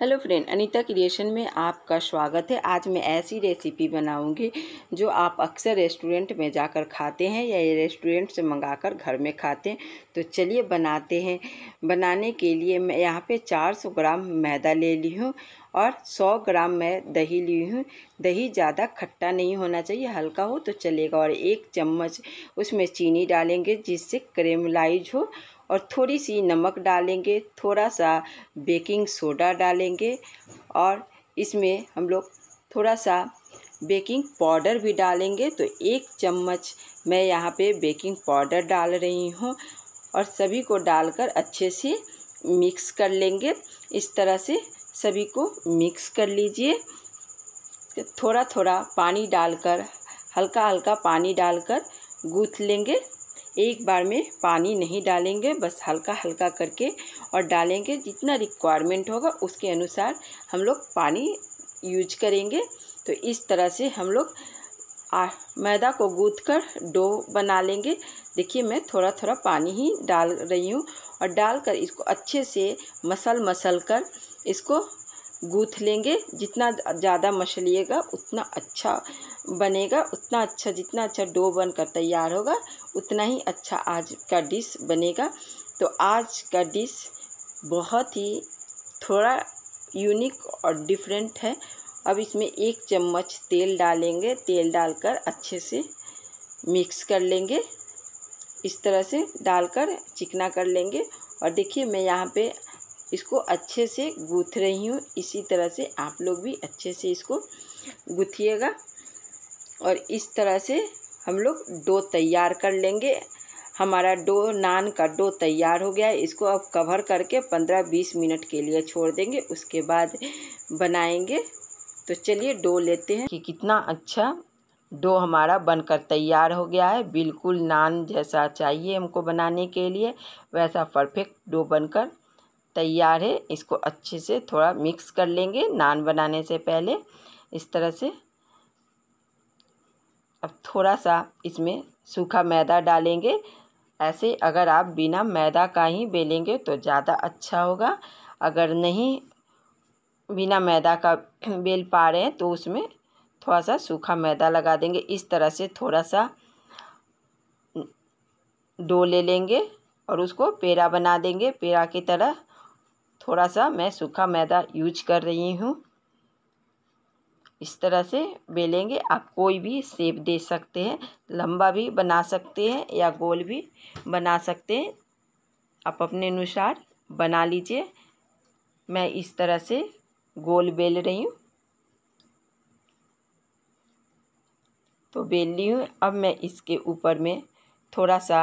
hello friend Anita creation में आपका स्वागत है आज मैं ऐसी रेसिपी बनाऊंगी जो आप अक्सर रेस्टोरेंट में जाकर खाते हैं या रेस्टोरेंट से मंगाकर घर में खाते हैं तो चलिए बनाते हैं बनाने के लिए मैं यहाँ पे 400 ग्राम मैदा ले ली हूँ और 100 ग्राम मैं दही ली हूँ दही ज़्यादा खट्टा नहीं होना चाहिए हल्का हो तो चलेगा और एक चम्मच उसमें चीनी डालेंगे जिससे क्रेमलाइज हो और थोड़ी सी नमक डालेंगे थोड़ा सा बेकिंग सोडा डालेंगे और इसमें हम लोग थोड़ा सा बेकिंग पाउडर भी डालेंगे तो एक चम्मच मैं यहाँ पे बेकिंग पाउडर डाल रही हूँ और सभी को डालकर अच्छे से मिक्स कर लेंगे इस तरह से सभी को मिक्स कर लीजिए थोड़ा थोड़ा पानी डालकर हल्का हल्का पानी डालकर गूँथ लेंगे एक बार में पानी नहीं डालेंगे बस हल्का हल्का करके और डालेंगे जितना रिक्वायरमेंट होगा उसके अनुसार हम लोग पानी यूज करेंगे तो इस तरह से हम लोग मैदा को गूँथ कर डो बना लेंगे देखिए मैं थोड़ा थोड़ा पानी ही डाल रही हूँ और डालकर इसको अच्छे से मसल मसल कर इसको गूँथ लेंगे जितना ज़्यादा मछलिएगा उतना अच्छा बनेगा उतना अच्छा जितना अच्छा डो बनकर तैयार होगा उतना ही अच्छा आज का डिश बनेगा तो आज का डिश बहुत ही थोड़ा यूनिक और डिफरेंट है अब इसमें एक चम्मच तेल डालेंगे तेल डालकर अच्छे से मिक्स कर लेंगे इस तरह से डालकर चिकना कर लेंगे और देखिए मैं यहाँ पे इसको अच्छे से गूँथ रही हूँ इसी तरह से आप लोग भी अच्छे से इसको गूँथिएगा और इस तरह से हम लोग डो तैयार कर लेंगे हमारा डो नान का डो तैयार हो गया है इसको अब कवर करके पंद्रह बीस मिनट के लिए छोड़ देंगे उसके बाद बनाएंगे तो चलिए डो लेते हैं कि कितना अच्छा डो हमारा बनकर तैयार हो गया है बिल्कुल नान जैसा चाहिए हमको बनाने के लिए वैसा परफेक्ट डो बनकर तैयार है इसको अच्छे से थोड़ा मिक्स कर लेंगे नान बनाने से पहले इस तरह से अब थोड़ा सा इसमें सूखा मैदा डालेंगे ऐसे अगर आप बिना मैदा का ही बेलेंगे तो ज़्यादा अच्छा होगा अगर नहीं बिना मैदा का बेल पा रहे हैं तो उसमें थोड़ा सा सूखा मैदा लगा देंगे इस तरह से थोड़ा सा डो ले लेंगे और उसको पेड़ा बना देंगे पेड़ा की तरह थोड़ा सा मैं सूखा मैदा यूज कर रही हूँ इस तरह से बेलेंगे आप कोई भी सेब दे सकते हैं लंबा भी बना सकते हैं या गोल भी बना सकते हैं आप अपने अनुसार बना लीजिए मैं इस तरह से गोल बेल रही हूँ तो बेल ली हूँ अब मैं इसके ऊपर में थोड़ा सा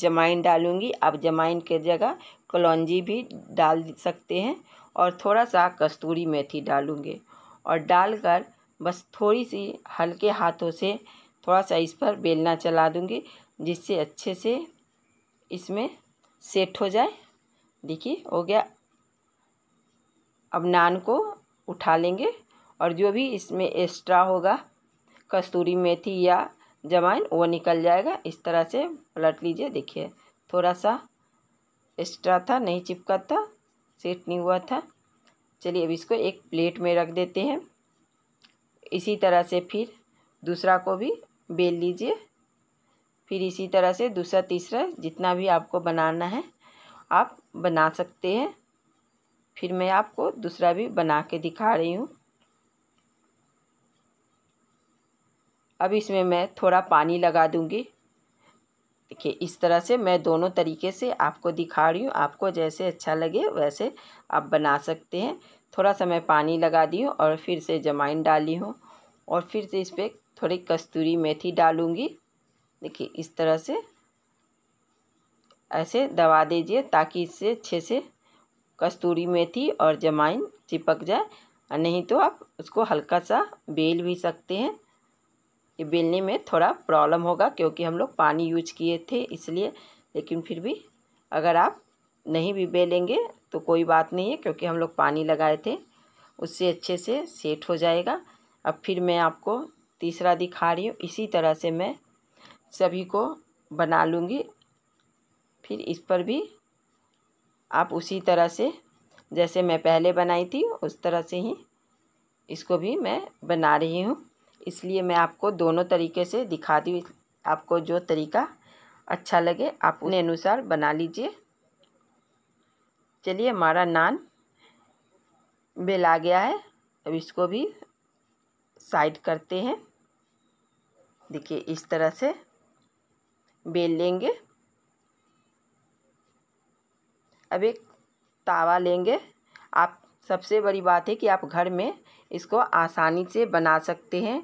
जमाइन डालूँगी आप जमाइन के जगह कलौंजी भी डाल सकते हैं और थोड़ा सा कस्तूरी मेथी डालूंगे और डालकर बस थोड़ी सी हल्के हाथों से थोड़ा सा इस पर बेलना चला दूँगी जिससे अच्छे से इसमें सेट हो जाए देखिए हो गया अब नान को उठा लेंगे और जो भी इसमें एक्स्ट्रा होगा कस्तूरी मेथी या जमाइन वो निकल जाएगा इस तरह से पलट लीजिए देखिए थोड़ा सा एक्स्ट्रा था नहीं चिपका था सेट नहीं हुआ था चलिए अब इसको एक प्लेट में रख देते हैं इसी तरह से फिर दूसरा को भी बेल लीजिए फिर इसी तरह से दूसरा तीसरा जितना भी आपको बनाना है आप बना सकते हैं फिर मैं आपको दूसरा भी बना के दिखा रही हूँ अब इसमें मैं थोड़ा पानी लगा दूँगी देखिए इस तरह से मैं दोनों तरीके से आपको दिखा रही हूँ आपको जैसे अच्छा लगे वैसे आप बना सकते हैं थोड़ा सा मैं पानी लगा दी हूँ और फिर से जमाइन डाली हूँ और फिर से इस पर थोड़ी कस्तूरी मेथी डालूँगी देखिए इस तरह से ऐसे दबा दीजिए ताकि इससे अच्छे से कस्तूरी मेथी और जमाइन चिपक जाए नहीं तो आप उसको हल्का सा बेल भी सकते हैं ये बेलने में थोड़ा प्रॉब्लम होगा क्योंकि हम लोग पानी यूज किए थे इसलिए लेकिन फिर भी अगर आप नहीं भी बेलेंगे तो कोई बात नहीं है क्योंकि हम लोग पानी लगाए थे उससे अच्छे से सेट हो जाएगा अब फिर मैं आपको तीसरा दिखा रही हूँ इसी तरह से मैं सभी को बना लूँगी फिर इस पर भी आप उसी तरह से जैसे मैं पहले बनाई थी उस तरह से ही इसको भी मैं बना रही हूँ इसलिए मैं आपको दोनों तरीके से दिखा दी आपको जो तरीका अच्छा लगे आप अपने अनुसार बना लीजिए चलिए हमारा नान बेल आ गया है अब इसको भी साइड करते हैं देखिए इस तरह से बेल लेंगे अब एक तावा लेंगे आप सबसे बड़ी बात है कि आप घर में इसको आसानी से बना सकते हैं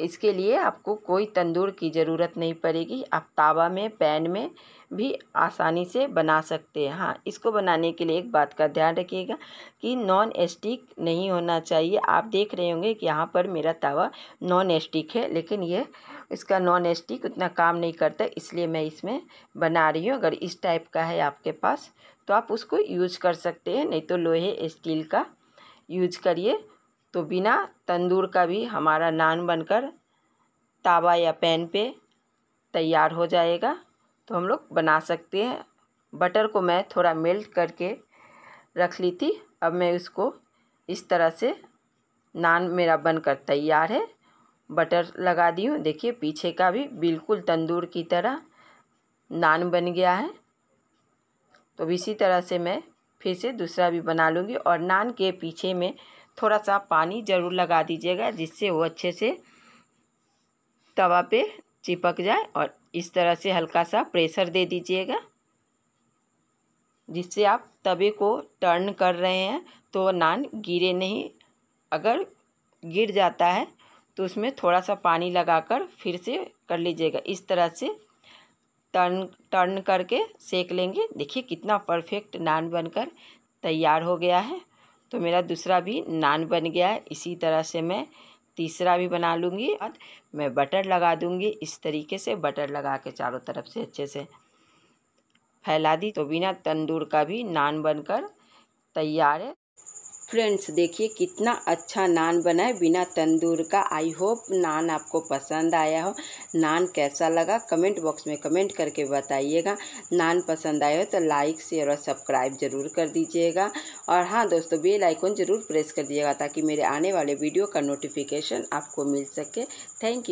इसके लिए आपको कोई तंदूर की ज़रूरत नहीं पड़ेगी आप तावा में पैन में भी आसानी से बना सकते हैं हाँ इसको बनाने के लिए एक बात का ध्यान रखिएगा कि नॉन एस्टिक नहीं होना चाहिए आप देख रहे होंगे कि यहाँ पर मेरा तावा नॉन एस्टिक है लेकिन ये इसका नॉन एस्टिक उतना काम नहीं करता इसलिए मैं इसमें बना रही हूँ अगर इस टाइप का है आपके पास तो आप उसको यूज कर सकते हैं नहीं तो लोहे स्टील का यूज करिए तो बिना तंदूर का भी हमारा नान बनकर तावा या पैन पे तैयार हो जाएगा तो हम लोग बना सकते हैं बटर को मैं थोड़ा मेल्ट करके रख ली थी अब मैं उसको इस तरह से नान मेरा बनकर तैयार है बटर लगा दी हूँ देखिए पीछे का भी बिल्कुल तंदूर की तरह नान बन गया है तो इसी तरह से मैं फिर से दूसरा भी बना लूँगी और नान के पीछे में थोड़ा सा पानी ज़रूर लगा दीजिएगा जिससे वो अच्छे से तवा पे चिपक जाए और इस तरह से हल्का सा प्रेशर दे दीजिएगा जिससे आप तवे को टर्न कर रहे हैं तो नान गिरे नहीं अगर गिर जाता है तो उसमें थोड़ा सा पानी लगाकर फिर से कर लीजिएगा इस तरह से टर्न टर्न करके सेक लेंगे देखिए कितना परफेक्ट नान बनकर तैयार हो गया है तो मेरा दूसरा भी नान बन गया है इसी तरह से मैं तीसरा भी बना लूँगी और मैं बटर लगा दूँगी इस तरीके से बटर लगा के चारों तरफ से अच्छे से फैला दी तो बिना तंदूर का भी नान बनकर तैयार है फ्रेंड्स देखिए कितना अच्छा नान बना है बिना तंदूर का आई होप नान आपको पसंद आया हो नान कैसा लगा कमेंट बॉक्स में कमेंट करके बताइएगा नान पसंद आया हो तो लाइक शेयर और सब्सक्राइब जरूर कर दीजिएगा और हाँ दोस्तों बेल आइकन जरूर प्रेस कर दीजिएगा ताकि मेरे आने वाले वीडियो का नोटिफिकेशन आपको मिल सके थैंक यू